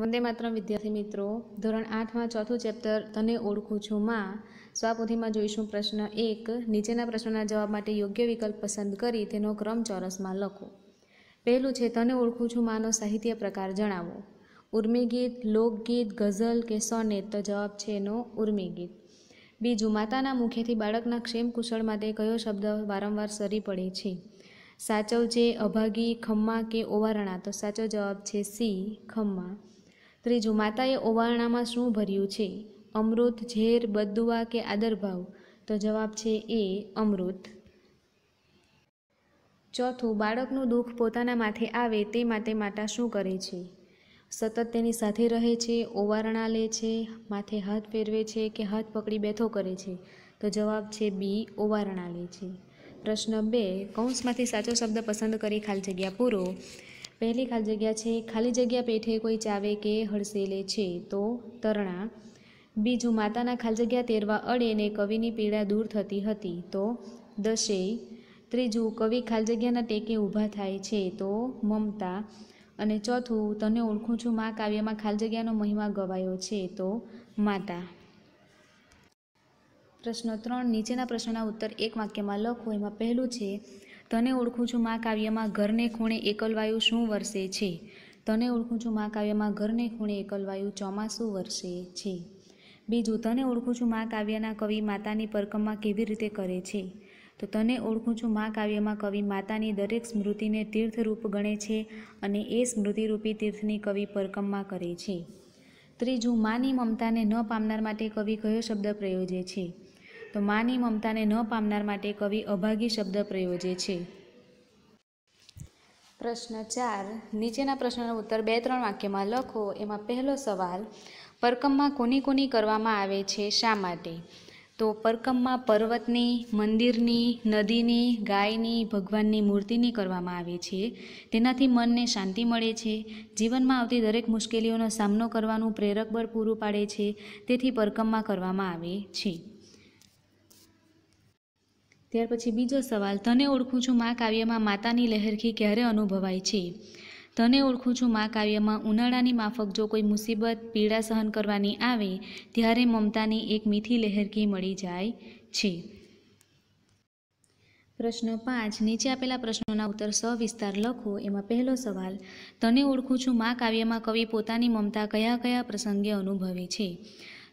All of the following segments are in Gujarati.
વંદે માત્ર વિદ્યાર્થી મિત્રો ધોરણ આઠમાં ચોથું ચેપ્ટર તને ઓળખું છું માં સ્વાપોથીમાં જોઈશું પ્રશ્ન એક નીચેના પ્રશ્નના જવાબ માટે યોગ્ય વિકલ્પ પસંદ કરી તેનો ક્રમ ચોરસમાં લખો પહેલું છે તને ઓળખું છું માનો સાહિત્ય પ્રકાર જણાવો ઉર્મી ગીત લોકગીત ગઝલ કે સોનેટ તો જવાબ છે એનો ઉર્મી ગીત બીજું માતાના મુખેથી બાળકના ક્ષેમ કુશળ માટે કયો શબ્દ વારંવાર સરી પડે છે સાચવ છે અભાગી ખમ્મા કે ઓવારણા તો સાચો જવાબ છે સી ખમ્મા ત્રીજું માતાએ ઓવારણામાં શું ભર્યું છે અમૃત ઝેર બદુઆ કે આદરભાવ તો જવાબ છે એ અમૃત ચોથું બાળકનું દુઃખ પોતાના માથે આવે તે માટે માતા શું કરે છે સતત તેની સાથે રહે છે ઓવારણા લે છે માથે હાથ ફેરવે છે કે હાથ પકડી બેઠો કરે છે તો જવાબ છે બી ઓવારણા લે છે પ્રશ્ન બે કૌંસમાંથી સાચો શબ્દ પસંદ કરી ખાલી જગ્યા પૂરો પહેલી ખાલી જગ્યા છે ખાલી જગ્યા પેઠે કોઈ ચાવે કે હડસેલે છે તો તરણા બીજું માતાના ખાલી જગ્યા તેરવા અડે ને કવિની પીડા દૂર થતી હતી તો દશે ત્રીજું કવિ ખાલી જગ્યાના ટેકે ઊભા થાય છે તો મમતા અને ચોથું તને ઓળખું છું મા કાવ્યમાં ખાલી જગ્યાનો મહિમા ગવાયો છે તો માતા પ્રશ્ન ત્રણ નીચેના પ્રશ્નના ઉત્તર એક વાક્યમાં લખો એમાં પહેલું છે તને ઓળખું છું મા કાવ્યમાં ઘરને ખૂણે એકલવાયું શું વરસે છે તને ઓળખું છું મા કાવ્યમાં ઘરને ખૂણે એકલવાયું ચોમાસું વરસે છે બીજું તને ઓળખું છું મા કાવ્યના કવિ માતાની પરકમમાં કેવી રીતે કરે છે તો તને ઓળખું છું મા કાવ્યમાં કવિ માતાની દરેક સ્મૃતિને તીર્થરૂપ ગણે છે અને એ સ્મૃતિરૂપી તીર્થની કવિ પરકમમાં કરે છે ત્રીજું માની મમતાને ન પામનાર માટે કવિ કયો શબ્દ પ્રયોજે છે તો માની મમતાને ન પામનાર માટે કવિ અભાગી શબ્દ પ્રયોજે છે પ્રશ્ન ચાર નીચેના પ્રશ્નનો ઉત્તર બે ત્રણ વાક્યમાં લખો એમાં પહેલો સવાલ પરકમમાં કોની કોની કરવામાં આવે છે શા માટે તો પરકમમાં પર્વતની મંદિરની નદીની ગાયની ભગવાનની મૂર્તિની કરવામાં આવે છે તેનાથી મનને શાંતિ મળે છે જીવનમાં આવતી દરેક મુશ્કેલીઓનો સામનો કરવાનું પ્રેરક બળ પૂરું પાડે છે તેથી પરકમમાં કરવામાં આવે છે ત્યાર પછી બીજો સવાલ તને ઓળખું છું મા કાવ્યમાં માતાની લહેરખી ક્યારે અનુભવાય છે તને ઓળખું છું મા કાવ્યમાં ઉનાળાની માફક જો કોઈ મુસીબત પીડા સહન કરવાની આવે ત્યારે મમતાની એક મીઠી લહેરખી મળી જાય છે પ્રશ્ન પાંચ નીચે આપેલા પ્રશ્નોના ઉત્તર સવિસ્તાર લખો એમાં પહેલો સવાલ તને ઓળખું છું મા કાવ્યમાં કવિ પોતાની મમતા કયા કયા પ્રસંગે અનુભવે છે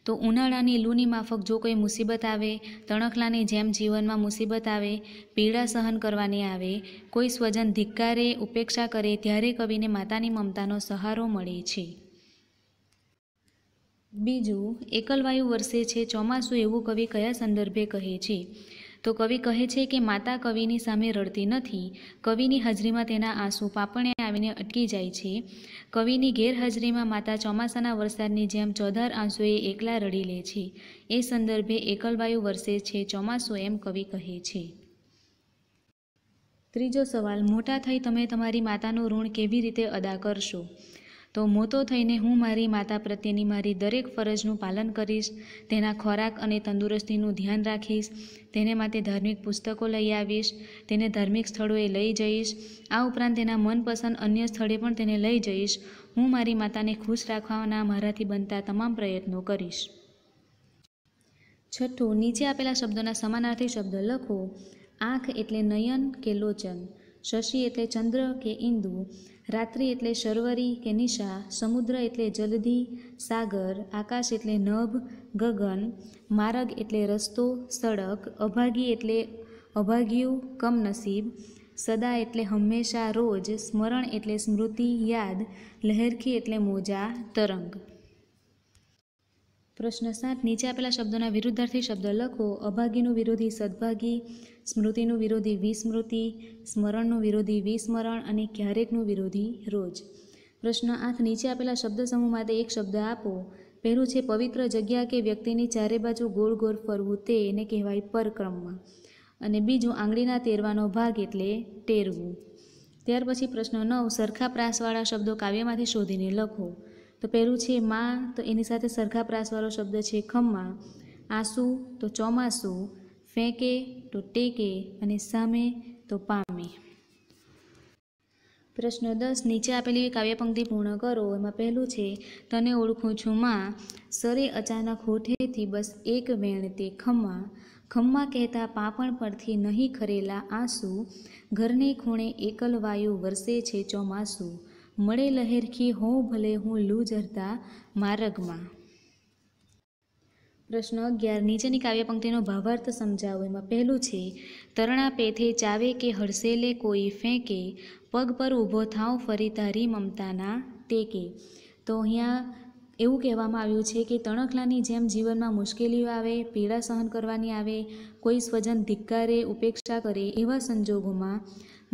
તો ઉનાળાની લૂની માફક જો કોઈ મુસીબત આવે તણખલાની જેમ જીવનમાં મુસીબત આવે પીડા સહન કરવાની આવે કોઈ સ્વજન ધિક્કારે ઉપેક્ષા કરે ત્યારે કવિને માતાની મમતાનો સહારો મળે છે બીજું એકલવાયુ વર્ષે છે ચોમાસું એવું કવિ કયા સંદર્ભે કહે છે તો કવિ કહે છે કે માતા કવિની સામે રડતી નથી કવિની હાજરીમાં તેના આંસુ પાપણે આવીને અટકી જાય છે કવિની ગેરહાજરીમાં માતા ચોમાસાના વરસાદની જેમ ચોધાર આંસુએ એકલા રડી લે છે એ સંદર્ભે એકલવાયુ વરસે છે ચોમાસું એમ કવિ કહે છે ત્રીજો સવાલ મોટા થઈ તમે તમારી માતાનું ઋણ કેવી રીતે અદા કરશો તો મોટો થઈને હું મારી માતા પ્રત્યેની મારી દરેક ફરજનું પાલન કરીશ તેના ખોરાક અને તંદુરસ્તીનું ધ્યાન રાખીશ તેને માટે ધાર્મિક પુસ્તકો લઈ આવીશ તેને ધાર્મિક સ્થળોએ લઈ જઈશ આ ઉપરાંત તેના મનપસંદ અન્ય સ્થળે પણ તેને લઈ જઈશ હું મારી માતાને ખુશ રાખવાના મારાથી બનતા તમામ પ્રયત્નો કરીશ છઠ્ઠું નીચે આપેલા શબ્દોના સમાનાર્થી શબ્દ લખો આંખ એટલે નયન કે લોચન શશી એટલે ચંદ્ર કે ઇન્દુ રાત્રિ એટલે શરવરી કે નિશા સમુદ્ર એટલે જલધિ સાગર આકાશ એટલે નભ ગગન માર્ગ એટલે રસ્તો સડક અભાગી એટલે અભાગ્યું કમનસીબ સદા એટલે હંમેશા રોજ સ્મરણ એટલે સ્મૃતિ યાદ લહેરખી એટલે મોજા તરંગ પ્રશ્ન સાત નીચે આપેલા શબ્દોના વિરુદ્ધાર્થી શબ્દ લખો અભાગીનું વિરોધી સદભાગી સ્મૃતિનું વિરોધી વિસ્મૃતિ સ્મરણનું વિરોધી વિસ્મરણ અને ક્યારેકનું વિરોધી રોજ પ્રશ્ન આઠ નીચે આપેલા શબ્દ સમૂહ માટે એક શબ્દ આપો પહેલું છે પવિત્ર જગ્યા કે વ્યક્તિની ચારે બાજુ ગોળ ગોળ ફરવું તે એને કહેવાય પરક્રમમાં અને બીજું આંગળીના તેરવાનો ભાગ એટલે ટેરવું ત્યાર પછી પ્રશ્ન નવ સરખા પ્રાસવાળા શબ્દો કાવ્યમાંથી શોધીને લખો તો પહેલું છે માં તો એની સાથે સરખા પ્રાસવાળો શબ્દ છે ખમ્મા આંસુ તો ચોમાસું ફેંકે તો ટેકે અને સામે તો પામે પ્રશ્ન દસ નીચે આપેલી કાવ્ય પંક્તિ પૂર્ણ કરો એમાં પહેલું છે તને ઓળખું છું માં સરે અચાનક હોઠેથી બસ એક વેણ તે ખમ્મા ખમ્મા કહેતા પાપણ પરથી નહીં ખરેલા આંસુ ઘરને ખૂણે એકલવાયુ વરસે છે ચોમાસું મળે લહેરખી હો ભલે હું લૂ જરતા માર્ગમાં પ્રશ્ન અગિયાર નીચેની કાવ્યપંક્તિનો ભાવાર્થ સમજાવો એમાં પહેલું છે તરણા પેથે ચાવે કે હડસેલે કોઈ ફેંકે પગ પર ઊભો થાવ ફરી તારી મમતાના ટેકે તો અહીંયા એવું કહેવામાં આવ્યું છે કે તણખલાની જેમ જીવનમાં મુશ્કેલીઓ આવે પીડા સહન કરવાની આવે કોઈ સ્વજન ધિક્કારે ઉપેક્ષા કરે એવા સંજોગોમાં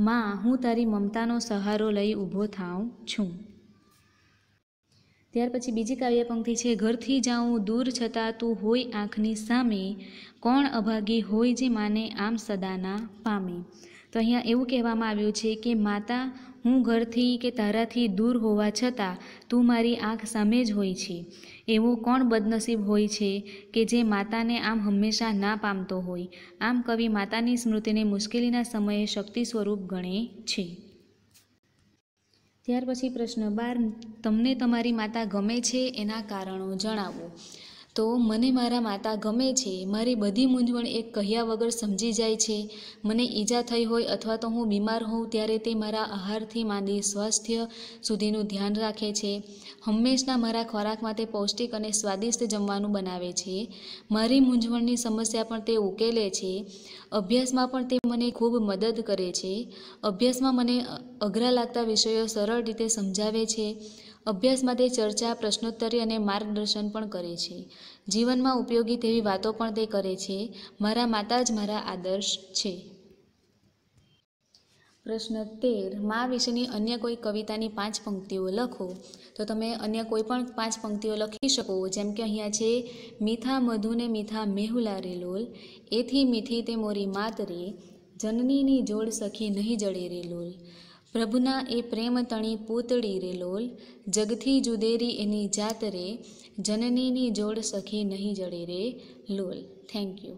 માં હું તારી મમતાનો સહારો લઈ ઊભો થાઉં છું ત્યાર પછી બીજી કાવ્ય પંક્તિ છે ઘરથી જાઉં દૂર છતાં તું હોય આંખની સામે કોણ અભાગી હોય જે માને આમ સદાના પામે તો અહીંયા એવું કહેવામાં આવ્યું છે કે માતા હું ઘરથી કે તારાથી દૂર હોવા છતાં તું મારી આંખ સામે જ હોય છે એવો કોણ બદનસીબ હોય છે કે જે માતાને આમ હંમેશા ના પામતો હોય આમ કવિ માતાની સ્મૃતિને મુશ્કેલીના સમયે શક્તિ સ્વરૂપ ગણે છે ત્યાર પછી પ્રશ્ન બાર તમને તમારી માતા ગમે છે એના કારણો જણાવો તો મને મારા માતા ગમે છે મારી બધી મૂંઝવણ એક કહ્યા વગર સમજી જાય છે મને ઈજા થઈ હોય અથવા તો હું બીમાર હોઉં ત્યારે તે મારા આહારથી માંડી સ્વાસ્થ્ય સુધીનું ધ્યાન રાખે છે હંમેશના મારા ખોરાકમાં તે પૌષ્ટિક અને સ્વાદિષ્ટ જમવાનું બનાવે છે મારી મૂંઝવણની સમસ્યા પણ તે ઉકેલે છે અભ્યાસમાં પણ તે મને ખૂબ મદદ કરે છે અભ્યાસમાં મને અઘરા લાગતા વિષયો સરળ રીતે સમજાવે છે અભ્યાસ માટે ચર્ચા પ્રશ્નોત્તરી અને માર્ગદર્શન પણ કરે છે જીવનમાં ઉપયોગી તેવી વાતો પણ તે કરે છે મારા માતા જ મારા આદર્શ છે પ્રશ્ન તેર મા વિશેની અન્ય કોઈ કવિતાની પાંચ પંક્તિઓ લખો તો તમે અન્ય કોઈ પણ પાંચ પંક્તિઓ લખી શકો જેમ કે અહીંયા છે મીઠા મધુને મીઠા મેહુલા રે લોલ એથી મીઠી તે મોરી માત રે જનનીની જોડ સખી નહીં જડે રે લોલ પ્રભુના એ પ્રેમ તણી પૂતળી રે લોલ જગથી જુદેરી એની જાત રે જનનીની જોડ સખી નહીં જડે રે લોલ થેન્ક યુ